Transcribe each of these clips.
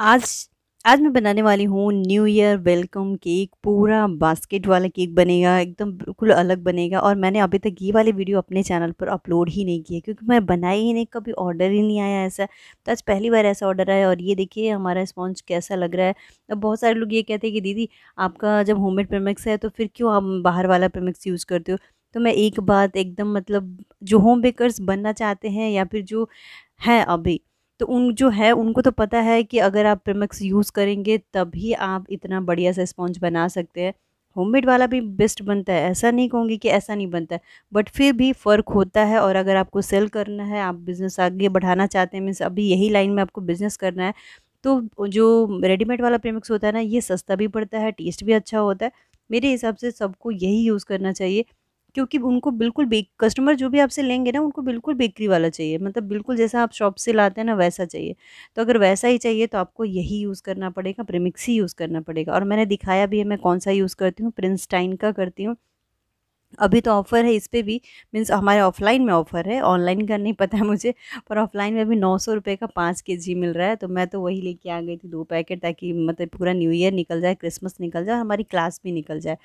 आज आज मैं बनाने वाली हूँ न्यू ईयर वेलकम केक पूरा बास्केट वाला केक बनेगा एकदम बिल्कुल अलग बनेगा और मैंने अभी तक ये वाली वीडियो अपने चैनल पर अपलोड ही नहीं की है क्योंकि मैं बनाई ही नहीं कभी ऑर्डर ही नहीं आया ऐसा तो आज पहली बार ऐसा ऑर्डर आया और ये देखिए हमारा स्पॉन्ज कैसा लग रहा है अब बहुत सारे लोग ये कहते हैं कि दीदी आपका जब होम मेड है तो फिर क्यों आप बाहर वाला प्रेमिक्स यूज़ करते हो तो मैं एक बात एकदम मतलब जो होम बेकरस बनना चाहते हैं या फिर जो है अभी तो उन जो है उनको तो पता है कि अगर आप प्रिमिक्स यूज़ करेंगे तभी आप इतना बढ़िया सा स्पॉन्ज बना सकते हैं होममेड वाला भी बेस्ट बनता है ऐसा नहीं कहूँगी कि ऐसा नहीं बनता है बट फिर भी फ़र्क होता है और अगर आपको सेल करना है आप बिज़नेस आगे बढ़ाना चाहते हैं मीन्स अभी यही लाइन में आपको बिज़नेस करना है तो जो रेडीमेड वाला प्रेमिक्स होता है ना ये सस्ता भी पड़ता है टेस्ट भी अच्छा होता है मेरे हिसाब से सबको यही यूज़ करना चाहिए क्योंकि उनको बिल्कुल बेक कस्टमर जो भी आपसे लेंगे ना उनको बिल्कुल बेकरी वाला चाहिए मतलब बिल्कुल जैसा आप शॉप से लाते हैं ना वैसा चाहिए तो अगर वैसा ही चाहिए तो आपको यही यूज़ करना पड़ेगा प्रेमिक्स ही यूज़ करना पड़ेगा और मैंने दिखाया भी है मैं कौन सा यूज़ करती हूँ प्रिंसटाइन का करती हूँ अभी तो ऑफ़र है इस पर भी मीन्स हमारे ऑफ़लाइन में ऑफ़र है ऑनलाइन का नहीं पता है मुझे पर ऑफ़लाइन में भी नौ सौ रुपये का पाँच के जी मिल रहा है तो मैं तो वही लेके आ गई थी दो पैकेट ताकि मतलब पूरा न्यू ईयर निकल जाए क्रिसमस निकल जाए हमारी क्लास भी निकल जाए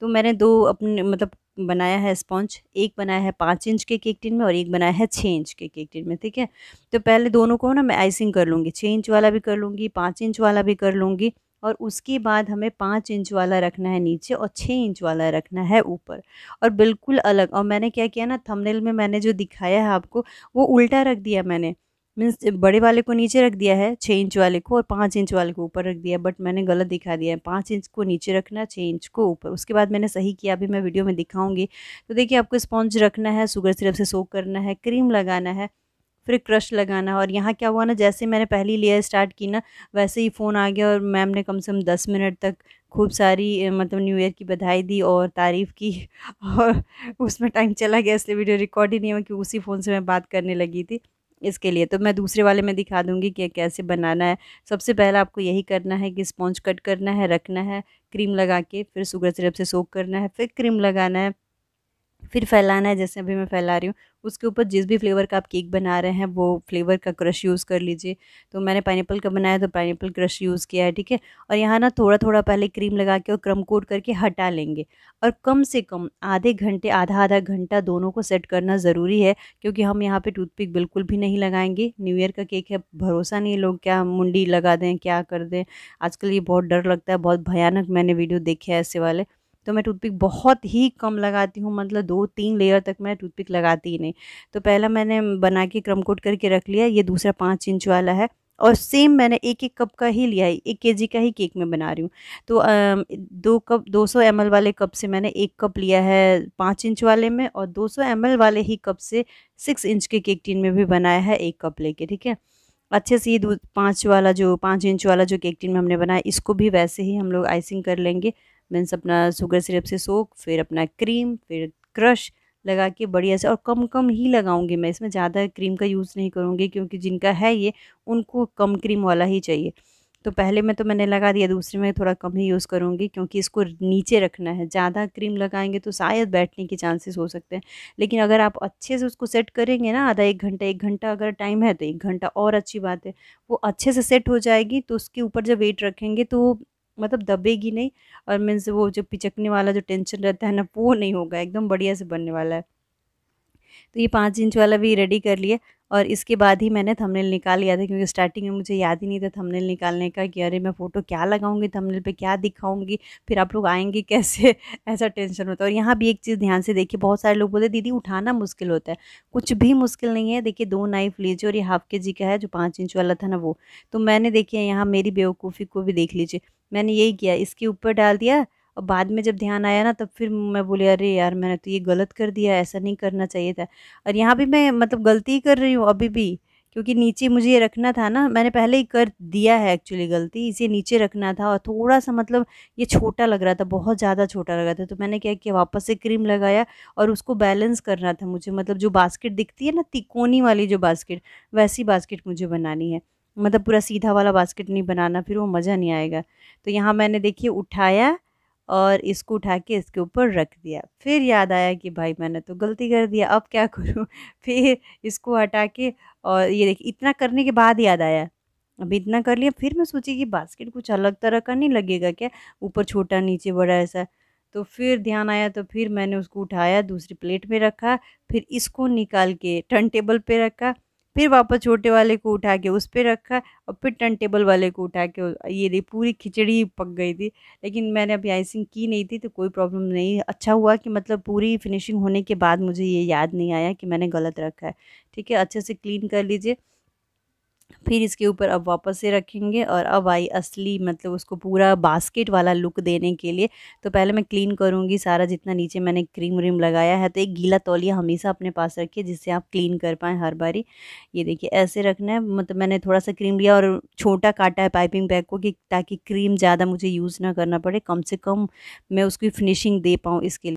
तो मैंने दो अपने मतलब बनाया है स्पॉन्च एक बनाया है पाँच इंच के केक टिन में और एक बनाया है छः इंच के केक टिन में ठीक है तो पहले दोनों को ना मैं आइसिंग कर लूँगी छः इंच वाला भी कर लूँगी पाँच इंच वाला भी कर लूँगी और उसके बाद हमें पाँच इंच वाला रखना है नीचे और छः इंच वाला रखना है ऊपर और बिल्कुल अलग और मैंने क्या किया ना थंबनेल में मैंने जो दिखाया है आपको वो उल्टा रख दिया मैंने मीन्स बड़े वाले को नीचे रख दिया है छः इंच वाले को और पाँच इंच वाले को ऊपर रख दिया बट मैंने गलत दिखा दिया है पाँच इंच को नीचे रखना छः इंच को ऊपर उसके बाद मैंने सही किया अभी मैं वीडियो में दिखाऊंगी तो देखिए आपको स्पॉन्ज रखना है शुगर सिरप से सोक करना है क्रीम लगाना है फिर क्रश लगाना और यहाँ क्या हुआ ना जैसे मैंने पहली लेयर स्टार्ट की ना वैसे ही फ़ोन आ गया और मैम ने कम से कम दस मिनट तक खूब सारी मतलब न्यू ईयर की बधाई दी और तारीफ़ की और उसमें टाइम चला गया इसलिए वीडियो रिकॉर्ड ही नहीं हुआ कि उसी फ़ोन से मैं बात करने लगी थी इसके लिए तो मैं दूसरे वाले में दिखा दूंगी कि कैसे बनाना है सबसे पहले आपको यही करना है कि स्पॉन्ज कट करना है रखना है क्रीम लगा के फिर शुगर सिरप से सोक करना है फिर क्रीम लगाना है फिर फैलाना है जैसे अभी मैं फैला रही हूँ उसके ऊपर जिस भी फ्लेवर का आप केक बना रहे हैं वो फ्लेवर का क्रश यूज़ कर लीजिए तो मैंने पाइनएप्पल का बनाया तो पाइनएप्पल क्रश यूज़ किया है ठीक है और यहाँ ना थोड़ा थोड़ा पहले क्रीम लगा के और क्रम कोट करके हटा लेंगे और कम से कम आधे घंटे आधा आधा घंटा दोनों को सेट करना ज़रूरी है क्योंकि हम यहाँ पर टूथपिक बिल्कुल भी नहीं लगाएंगे न्यू ईयर का केक है भरोसा नहीं है लोग क्या मुंडी लगा दें क्या कर दें आजकल ये बहुत डर लगता है बहुत भयानक मैंने वीडियो देखे हैं ऐसे वाले तो मैं टूथपिक बहुत ही कम लगाती हूँ मतलब दो तीन लेयर तक मैं टूथपिक लगाती ही नहीं तो पहला मैंने बना के क्रम कोट करके रख लिया ये दूसरा पाँच इंच वाला है और सेम मैंने एक एक कप का ही लिया है एक जी का ही केक मैं बना रही हूँ तो दो कप 200 सौ वाले कप से मैंने एक कप लिया है पाँच इंच वाले में और 200 सौ वाले ही कप से सिक्स इंच के केक टिन में भी बनाया है एक कप लेके ठीक है अच्छे से ये दो पाँच वाला जो पाँच इंच वाला जो केक टिन में हमने बनाया इसको भी वैसे ही हम लोग आइसिंग कर लेंगे मीन्स अपना शुगर सिरप से सोख फिर अपना क्रीम फिर क्रश लगा के बढ़िया से और कम कम ही लगाऊंगी मैं इसमें ज़्यादा क्रीम का यूज़ नहीं करूँगी क्योंकि जिनका है ये उनको कम क्रीम वाला ही चाहिए तो पहले में तो मैंने लगा दिया दूसरे में थोड़ा कम ही यूज़ करूँगी क्योंकि इसको नीचे रखना है ज़्यादा क्रीम लगाएंगे तो शायद बैठने के चांसेस हो सकते हैं लेकिन अगर आप अच्छे से उसको सेट करेंगे ना आधा एक घंटा एक घंटा अगर टाइम है तो एक घंटा और अच्छी बात है वो अच्छे से सेट हो जाएगी तो उसके ऊपर जब वेट रखेंगे तो मतलब दबेगी नहीं और मीन्स वो जो पिचकने वाला जो टेंशन रहता है ना वो नहीं होगा एकदम बढ़िया से बनने वाला है तो ये पाँच इंच वाला भी रेडी कर लिए और इसके बाद ही मैंने थंबनेल निकाल लिया था क्योंकि स्टार्टिंग में मुझे याद ही नहीं था थंबनेल निकालने का कि अरे मैं फ़ोटो क्या लगाऊंगी थंबनेल पे क्या दिखाऊंगी फिर आप लोग आएंगे कैसे ऐसा टेंशन होता है और यहाँ भी एक चीज़ ध्यान से देखिए बहुत सारे लोग बोलते दीदी उठाना मुश्किल होता है कुछ भी मुश्किल नहीं है देखिए दो नाइफ लीजिए और ये हाफ के जी का है जो पाँच इंच वाला था ना वो तो मैंने देखिए यहाँ मेरी बेवकूफ़ी को भी देख लीजिए मैंने यही किया इसके ऊपर डाल दिया और बाद में जब ध्यान आया ना तब फिर मैं बोली अरे यार मैंने तो ये गलत कर दिया ऐसा नहीं करना चाहिए था और यहाँ भी मैं मतलब गलती कर रही हूँ अभी भी क्योंकि नीचे मुझे ये रखना था ना मैंने पहले ही कर दिया है एक्चुअली गलती इसे नीचे रखना था और थोड़ा सा मतलब ये छोटा लग रहा था बहुत ज़्यादा छोटा लग रहा था तो मैंने क्या किया वापस से क्रीम लगाया और उसको बैलेंस करना था मुझे मतलब जो बास्केट दिखती है ना तिकोनी वाली जो बास्केट वैसी बास्केट मुझे बनानी है मतलब पूरा सीधा वाला बास्केट नहीं बनाना फिर वो मज़ा नहीं आएगा तो यहाँ मैंने देखिए उठाया और इसको उठा के इसके ऊपर रख दिया फिर याद आया कि भाई मैंने तो गलती कर दिया अब क्या करूँ फिर इसको हटा के और ये देखिए इतना करने के बाद याद आया अभी इतना कर लिया फिर मैं सोची कि बास्केट कुछ अलग तरह का नहीं लगेगा क्या ऊपर छोटा नीचे बड़ा ऐसा तो फिर ध्यान आया तो फिर मैंने उसको उठाया दूसरी प्लेट में रखा फिर इसको निकाल के टर्न टेबल पर रखा फिर वापस छोटे वाले को उठा के उस पर रखा और फिर टर्न टेबल वाले को उठा के ये रही पूरी खिचड़ी पक गई थी लेकिन मैंने अभी आइसिंग की नहीं थी तो कोई प्रॉब्लम नहीं अच्छा हुआ कि मतलब पूरी फिनिशिंग होने के बाद मुझे ये याद नहीं आया कि मैंने गलत रखा है ठीक है अच्छे से क्लीन कर लीजिए फिर इसके ऊपर अब वापस से रखेंगे और अब आई असली मतलब उसको पूरा बास्केट वाला लुक देने के लिए तो पहले मैं क्लीन करूँगी सारा जितना नीचे मैंने क्रीम व्रीम लगाया है तो एक गीला तौलिया हमेशा अपने पास रखिए जिससे आप क्लीन कर पाएँ हर बारी ये देखिए ऐसे रखना है मतलब मैंने थोड़ा सा क्रीम लिया और छोटा काटा है पाइपिंग बैग को कि ताकि क्रीम ज़्यादा मुझे यूज़ ना करना पड़े कम से कम मैं उसकी फिनिशिंग दे पाऊँ इसके लिए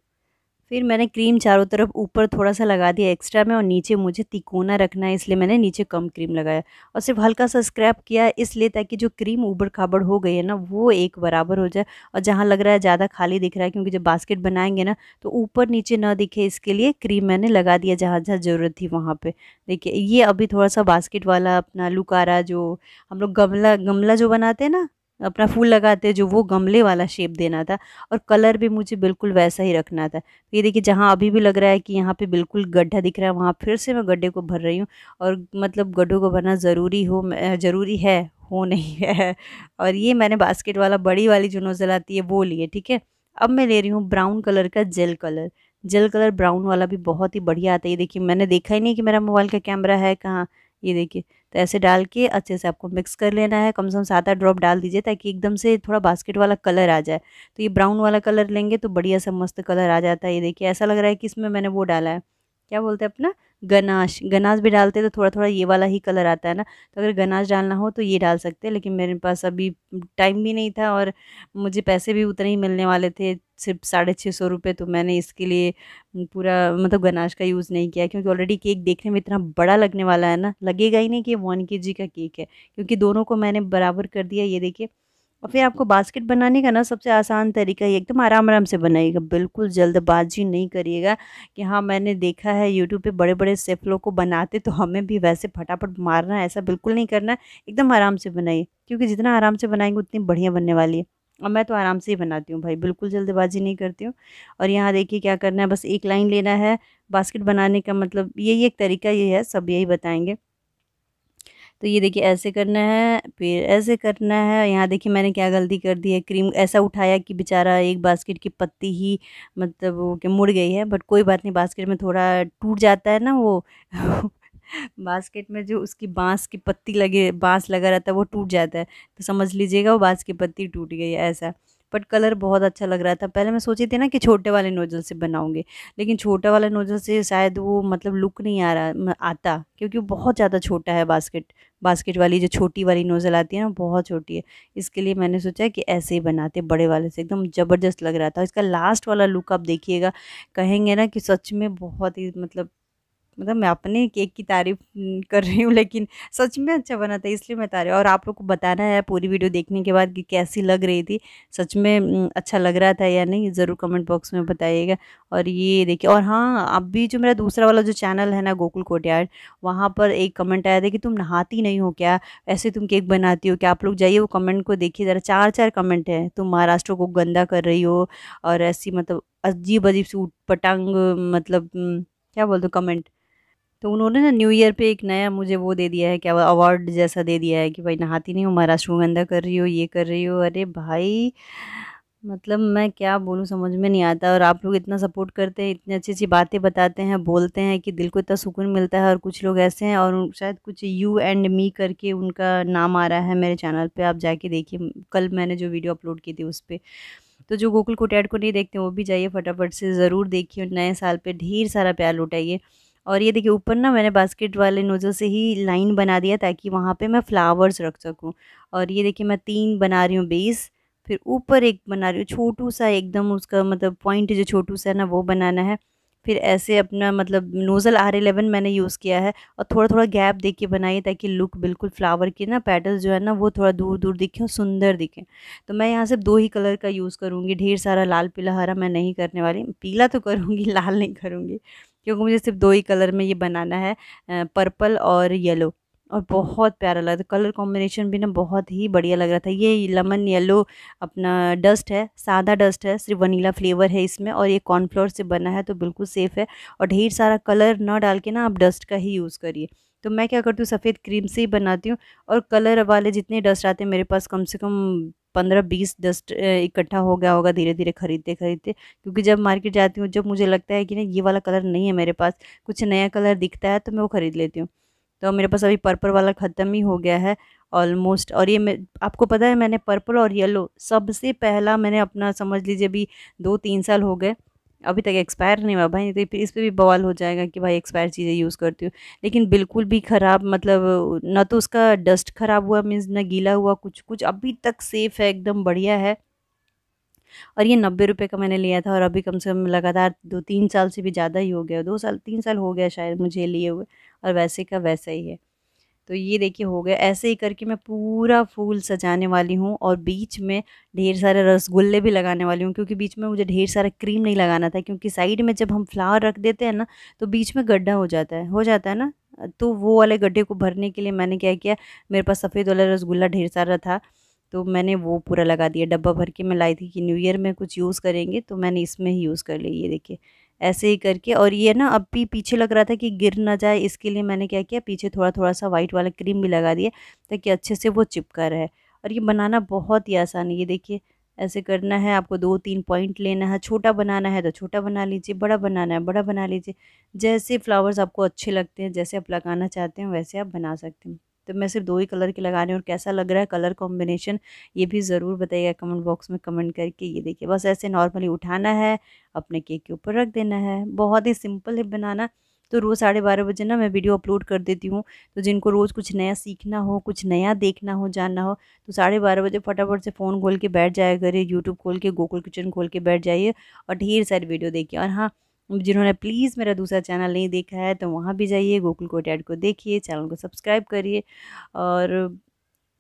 फिर मैंने क्रीम चारों तरफ ऊपर थोड़ा सा लगा दिया एक्स्ट्रा में और नीचे मुझे तिकोना रखना है इसलिए मैंने नीचे कम क्रीम लगाया और सिर्फ हल्का सा स्क्रैप किया इसलिए ताकि जो क्रीम उबड़ खाबड़ हो गई है ना वो एक बराबर हो जाए और जहाँ लग रहा है ज़्यादा खाली दिख रहा है क्योंकि जब बास्केट बनाएंगे ना तो ऊपर नीचे ना दिखे इसके लिए क्रीम मैंने लगा दिया जहाँ जहाँ ज़रूरत थी वहाँ पर देखिए ये अभी थोड़ा सा बास्केट वाला अपना लुकारा जो हम लोग गमला गमला जो बनाते हैं ना अपना फूल लगाते जो वो गमले वाला शेप देना था और कलर भी मुझे बिल्कुल वैसा ही रखना था तो ये देखिए जहाँ अभी भी लग रहा है कि यहाँ पे बिल्कुल गड्ढा दिख रहा है वहाँ फिर से मैं गड्ढे को भर रही हूँ और मतलब गड्ढों को भरना ज़रूरी हो ज़रूरी है हो नहीं है और ये मैंने बास्केट वाला बड़ी वाली जो नोज़ल आती है वो लिए ठीक है अब मैं ले रही हूँ ब्राउन कलर का gel colour gel colour brown वाला भी बहुत ही बढ़िया आता है ये देखिए मैंने देखा ही नहीं कि मेरा मोबाइल का कैमरा है कहाँ ये देखिए तो ऐसे डाल के अच्छे से आपको मिक्स कर लेना है कम से कम सात आठ ड्रॉप डाल दीजिए ताकि एकदम से थोड़ा बास्केट वाला कलर आ जाए तो ये ब्राउन वाला कलर लेंगे तो बढ़िया सा मस्त कलर आ जाता है ये देखिए ऐसा लग रहा है कि इसमें मैंने वो डाला है क्या बोलते हैं अपना गनाश गनाश भी डालते हैं तो थोड़ा थोड़ा ये वाला ही कलर आता है ना तो अगर गनाश डालना हो तो ये डाल सकते हैं लेकिन मेरे पास अभी टाइम भी नहीं था और मुझे पैसे भी उतने ही मिलने वाले थे सिर्फ साढ़े छः सौ रुपये तो मैंने इसके लिए पूरा मतलब गनाश का यूज़ नहीं किया क्योंकि ऑलरेडी केक देखने में इतना बड़ा लगने वाला है ना लगेगा ही नहीं कि वन के जी का केक है क्योंकि दोनों को मैंने बराबर कर दिया ये देखिए और फिर आपको बास्केट बनाने का ना सबसे आसान तरीका ये एकदम आराम आराम से बनाइएगा बिल्कुल जल्दबाजी नहीं करिएगा कि हाँ मैंने देखा है यूट्यूब पे बड़े बड़े सेफ लोग को बनाते तो हमें भी वैसे फटाफट मारना है ऐसा बिल्कुल नहीं करना एकदम आराम से बनाइए क्योंकि जितना आराम से बनाएंगे उतनी बढ़िया बनने वाली है और मैं तो आराम से ही बनाती हूँ भाई बिल्कुल जल्दबाजी नहीं करती हूँ और यहाँ देखिए क्या करना है बस एक लाइन लेना है बास्केट बनाने का मतलब यही एक तरीका ये है सब यही बताएँगे तो ये देखिए ऐसे करना है फिर ऐसे करना है यहाँ देखिए मैंने क्या गलती कर दी है क्रीम ऐसा उठाया कि बेचारा एक बास्केट की पत्ती ही मतलब वो कि मुड़ गई है बट कोई बात नहीं बास्केट में थोड़ा टूट जाता है ना वो बास्केट में जो उसकी बांस की पत्ती लगे बांस लगा रहता है वो टूट जाता है तो समझ लीजिएगा वो बांस की पत्ती टूट गई है ऐसा बट कलर बहुत अच्छा लग रहा था पहले मैं सोची थी ना कि छोटे वाले नोजल से बनाऊंगी लेकिन छोटा वाला नोजल से शायद वो मतलब लुक नहीं आ रहा आता क्योंकि वो बहुत ज़्यादा छोटा है बास्केट बास्केट वाली जो छोटी वाली नोज़ल आती है ना बहुत छोटी है इसके लिए मैंने सोचा कि ऐसे ही बनाते बड़े वाले से एकदम ज़बरदस्त लग रहा था इसका लास्ट वाला लुक आप देखिएगा कहेंगे ना कि सच में बहुत ही मतलब मतलब मैं अपने केक की तारीफ कर रही हूँ लेकिन सच में अच्छा बना था इसलिए मैं तारीफ और आप लोग को बताना है पूरी वीडियो देखने के बाद कि कैसी लग रही थी सच में अच्छा लग रहा था या नहीं ज़रूर कमेंट बॉक्स में बताइएगा और ये देखिए और हाँ अभी जो मेरा दूसरा वाला जो चैनल है ना गोकुल कोटियार्ड वहाँ पर एक कमेंट आया था कि तुम नहाती नहीं हो क्या ऐसे तुम केक बनाती हो क्या आप लोग जाइए वो कमेंट को देखिए ज़रा चार चार कमेंट है तुम महाराष्ट्र को गंदा कर रही हो और ऐसी मतलब अजीब अजीब सी उट पटांग मतलब क्या बोलते कमेंट तो उन्होंने ना न्यू ईयर पे एक नया मुझे वो दे दिया है क्या अवार्ड जैसा दे दिया है कि भाई नहाती नहीं हो महाराष्ट्र को गंदा कर रही हो ये कर रही हो अरे भाई मतलब मैं क्या बोलूँ समझ में नहीं आता और आप लोग इतना सपोर्ट करते हैं इतनी अच्छी अच्छी बातें बताते हैं बोलते हैं कि दिल को इतना सुकून मिलता है और कुछ लोग ऐसे हैं और शायद कुछ यू एंड मी करके उनका नाम आ रहा है मेरे चैनल पर आप जाके देखिए कल मैंने जो वीडियो अपलोड की थी उस पर तो जो गोकुल कोटैड को नहीं देखते वो भी जाइए फटाफट से ज़रूर देखिए नए साल पर ढेर सारा प्यार लुटाइए और ये देखिए ऊपर ना मैंने बास्केट वाले नोज़ल से ही लाइन बना दिया ताकि वहाँ पे मैं फ्लावर्स रख सकूँ और ये देखिए मैं तीन बना रही हूँ बेस फिर ऊपर एक बना रही हूँ छोटू सा एकदम उसका मतलब पॉइंट जो छोटू सा है ना वो बनाना है फिर ऐसे अपना मतलब नोज़ल आर एलेवन मैंने यूज़ किया है और थोड़ा थोड़ा गैप देख के बनाइए ताकि लुक बिल्कुल फ्लावर के ना पेटल्स जो है ना वो थोड़ा दूर दूर दिखें और सुंदर दिखें तो मैं यहाँ सिर्फ दो ही कलर का यूज़ करूँगी ढेर सारा लाल पीला हरा मैं नहीं करने वाली पीला तो करूँगी लाल नहीं करूँगी क्योंकि मुझे सिर्फ दो ही कलर में ये बनाना है पर्पल और येलो और बहुत प्यारा लग रहा था कलर कॉम्बिनेशन भी ना बहुत ही बढ़िया लग रहा था ये लेमन येलो अपना डस्ट है सादा डस्ट है सिर्फ वनीला फ्लेवर है इसमें और ये कॉर्नफ्लोर से बना है तो बिल्कुल सेफ़ है और ढेर सारा कलर ना डाल के ना आप डस्ट का ही यूज़ करिए तो मैं क्या करती हूँ सफ़ेद क्रीम से ही बनाती हूँ और कलर वाले जितने डस्ट आते हैं मेरे पास कम से कम पंद्रह बीस डस्ट इकट्ठा हो गया होगा धीरे धीरे खरीदते खरीदते क्योंकि जब मार्केट जाती हूँ जब मुझे लगता है कि ना ये वाला कलर नहीं है मेरे पास कुछ नया कलर दिखता है तो मैं वो ख़रीद लेती हूँ तो मेरे पास अभी पर्पल वाला ख़त्म ही हो गया है ऑलमोस्ट और ये मैं आपको पता है मैंने पर्पल और येलो सबसे पहला मैंने अपना समझ लीजिए अभी दो तीन साल हो गए अभी तक एक्सपायर नहीं हुआ भाई तो इस पर भी बवाल हो जाएगा कि भाई एक्सपायर चीज़ें यूज़ करती हूँ लेकिन बिल्कुल भी ख़राब मतलब ना तो उसका डस्ट ख़राब हुआ मीन्स ना गीला हुआ कुछ कुछ अभी तक सेफ़ है एकदम बढ़िया है और ये नब्बे रुपये का मैंने लिया था और अभी कम से कम लगातार दो तीन साल से भी ज़्यादा ही हो गया दो साल तीन साल हो गया शायद मुझे लिए हुए और वैसे का वैसा ही है तो ये देखिए हो गया ऐसे ही करके मैं पूरा फूल सजाने वाली हूँ और बीच में ढेर सारे रसगुल्ले भी लगाने वाली हूँ क्योंकि बीच में मुझे ढेर सारा क्रीम नहीं लगाना था क्योंकि साइड में जब हम फ्लावर रख देते हैं ना तो बीच में गड्ढा हो जाता है हो जाता है ना तो वो वाले गड्ढे को भरने के लिए मैंने क्या किया मेरे पास सफ़ेद वाला रसगुल्ला ढेर सारा था तो मैंने वो पूरा लगा दिया डब्बा भर के मैं लाई थी कि न्यू ईयर में कुछ यूज़ करेंगे तो मैंने इसमें ही यूज़ कर लिया ये देखिए ऐसे ही करके और ये ना अब भी पीछे लग रहा था कि गिर ना जाए इसके लिए मैंने क्या किया पीछे थोड़ा थोड़ा सा वाइट वाला क्रीम भी लगा दिया ताकि अच्छे से वो चिपका रहे और ये बनाना बहुत ही आसान है ये देखिए ऐसे करना है आपको दो तीन पॉइंट लेना है छोटा बनाना है तो छोटा बना लीजिए बड़ा बनाना है बड़ा बना लीजिए जैसे फ्लावर्स आपको अच्छे लगते हैं जैसे आप लगाना चाहते हैं वैसे आप बना सकते हैं तो मैं सिर्फ दो ही कलर के लगा रही हूँ और कैसा लग रहा है कलर कॉम्बिनेशन ये भी ज़रूर बताइएगा कमेंट बॉक्स में कमेंट करके ये देखिए बस ऐसे नॉर्मली उठाना है अपने केक के ऊपर रख देना है बहुत ही सिंपल है बनाना तो रोज़ साढ़े बारह बजे ना मैं वीडियो अपलोड कर देती हूँ तो जिनको रोज़ कुछ नया सीखना हो कुछ नया देखना हो जानना हो तो साढ़े बारह बजे फटाफट से फ़ोन खोल के बैठ जाया करिए यूट्यूब खोल के गोकुल किचन खोल के बैठ जाइए और ढेर सारी वीडियो देखिए और हाँ जिन्होंने प्लीज़ मेरा दूसरा चैनल नहीं देखा है तो वहाँ भी जाइए गोकुल कोट को देखिए चैनल को सब्सक्राइब करिए और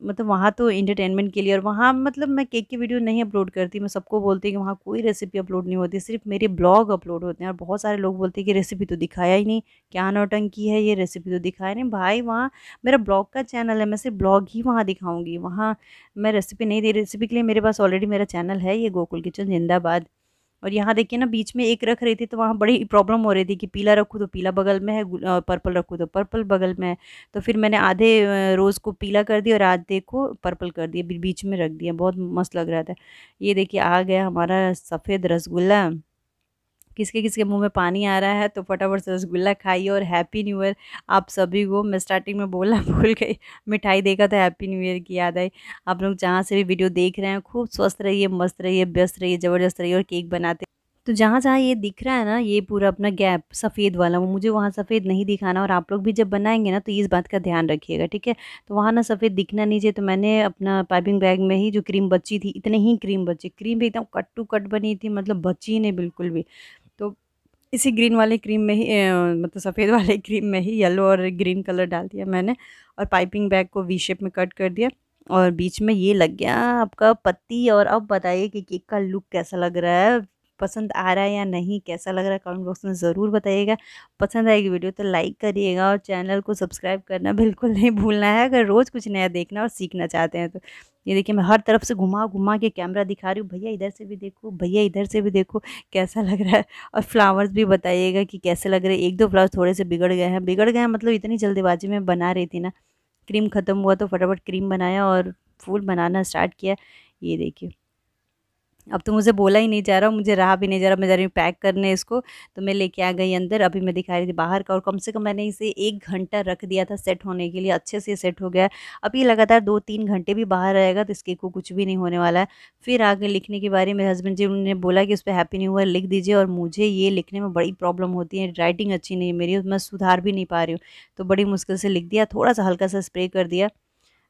मतलब वहाँ तो इंटरटेनमेंट के लिए और वहाँ मतलब मैं केक की वीडियो नहीं अपलोड करती मैं सबको बोलती कि वहाँ कोई रेसिपी अपलोड नहीं होती सिर्फ मेरे ब्लॉग अपलोड होते हैं और बहुत सारे लोग बोलते हैं कि रेसिपी तो दिखाया ही नहीं क्या नौटंकी है ये रेसिपी तो दिखाया नहीं भाई वहाँ मेरा ब्लॉग का चैनल है मैं सिर्फ ब्लॉग ही वहाँ दिखाऊँगी वहाँ मैं रेसिपी नहीं दे रेसिपी के लिए मेरे पास ऑलरेडी मेरा चैनल है ये गोकुल किचन जिंदाबाद और यहाँ देखिए ना बीच में एक रख रही थी तो वहाँ बड़ी प्रॉब्लम हो रही थी कि पीला रखूँ तो पीला बगल में है पर्पल रखूँ तो पर्पल बगल में है तो फिर मैंने आधे रोज़ को पीला कर दिया और आधे को पर्पल कर दिया बीच में रख दिया बहुत मस्त लग रहा था ये देखिए आ गया हमारा सफ़ेद रसगुल्ला किसके किसके मुंह में पानी आ रहा है तो फटाफट से रसगुल्ला खाइए और हैप्पी न्यू ईयर आप सभी को मैं स्टार्टिंग में बोला भूल गई मिठाई देखा तो हैप्पी न्यू ईयर की याद आई आप लोग जहाँ से भी वीडियो देख रहे हैं खूब स्वस्थ रहिए मस्त रहिए व्यस्त रहिए ज़बरदस्त रहिए और केक बनाते तो जहाँ जहाँ ये दिख रहा है ना ये पूरा अपना गैप सफ़ेद वाला वो मुझे वहाँ सफ़ेद नहीं दिखाना और आप लोग भी जब बनाएंगे ना तो इस बात का ध्यान रखिएगा ठीक है तो वहाँ ना सफ़ेद दिखना नहीं चाहिए तो मैंने अपना पाइपिंग बैग में ही जो क्रीम बची थी इतने ही क्रीम बची क्रीम भी एकदम कट टू कट बनी थी मतलब बची नहीं बिल्कुल भी इसी ग्रीन वाले क्रीम में ही मतलब सफ़ेद वाले क्रीम में ही येलो और ग्रीन कलर डाल दिया मैंने और पाइपिंग बैग को वी शेप में कट कर दिया और बीच में ये लग गया आपका पत्ती और अब बताइए कि केक का लुक कैसा लग रहा है पसंद आ रहा है या नहीं कैसा लग रहा है कमेंट बॉक्स में ज़रूर बताइएगा पसंद आएगी वीडियो तो लाइक करिएगा और चैनल को सब्सक्राइब करना बिल्कुल नहीं भूलना है अगर रोज़ कुछ नया देखना और सीखना चाहते हैं तो ये देखिए मैं हर तरफ से घुमा घुमा के कैमरा दिखा रही हूँ भैया इधर से भी देखो भैया इधर से भी देखो कैसा लग रहा है और फ्लावर्स भी बताइएगा कि कैसे लग रहे हैं एक दो फ्लावर्स थोड़े से बिगड़ गए हैं बिगड़ गए हैं मतलब इतनी जल्दबाजी में बना रही थी ना क्रीम ख़त्म हुआ तो फटाफट क्रीम बनाया और फूल बनाना स्टार्ट किया ये देखिए अब तो मुझे बोला ही नहीं जा रहा मुझे रहा भी नहीं जा रहा मैं जा रही हूँ पैक करने इसको तो मैं लेके आ गई अंदर अभी मैं दिखा रही थी बाहर का और कम से कम मैंने इसे एक घंटा रख दिया था सेट होने के लिए अच्छे से सेट हो गया अब ये लगातार दो तीन घंटे भी बाहर रहेगा तो इसके को कुछ भी नहीं होने वाला है फिर आगे लिखने के बारे में मेरे हस्बैंड जी उन्होंने बोला कि उस पर हैप्पी न्यू ईयर लिख दीजिए और मुझे ये लिखने में बड़ी प्रॉब्लम होती है राइटिंग अच्छी नहीं है मेरी मैं सुधार भी नहीं पा रही हूँ तो बड़ी मुश्किल से लिख दिया थोड़ा सा हल्का सा स्प्रे कर दिया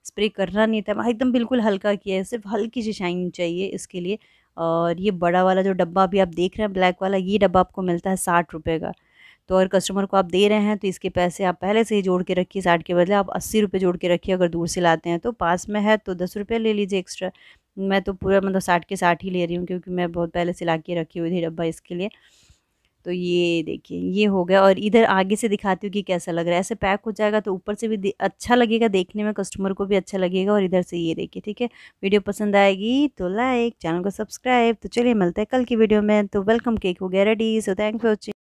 स्प्रे करना नहीं था एकदम बिल्कुल हल्का किया है सिर्फ हल्की सी शाइन चाहिए इसके लिए और ये बड़ा वाला जो डब्बा भी आप देख रहे हैं ब्लैक वाला ये डब्बा आपको मिलता है साठ रुपये का तो अगर कस्टमर को आप दे रहे हैं तो इसके पैसे आप पहले से ही जोड़ के रखिए साठ के बदले आप अस्सी रुपये जोड़ के रखिए अगर दूर से लाते हैं तो पास में है तो दस रुपये ले लीजिए एक्स्ट्रा मैं तो पूरा मतलब साठ के साठ ही ले रही हूँ क्योंकि मैं बहुत पहले से ला के रखी हुई थी डब्बा इसके लिए तो ये देखिए ये हो गया और इधर आगे से दिखाती हूँ कि कैसा लग रहा है ऐसे पैक हो जाएगा तो ऊपर से भी अच्छा लगेगा देखने में कस्टमर को भी अच्छा लगेगा और इधर से ये देखिए ठीक है वीडियो पसंद आएगी तो लाइक चैनल को सब्सक्राइब तो चलिए मिलते हैं कल की वीडियो में तो वेलकम केक हो गया ready so thank for watching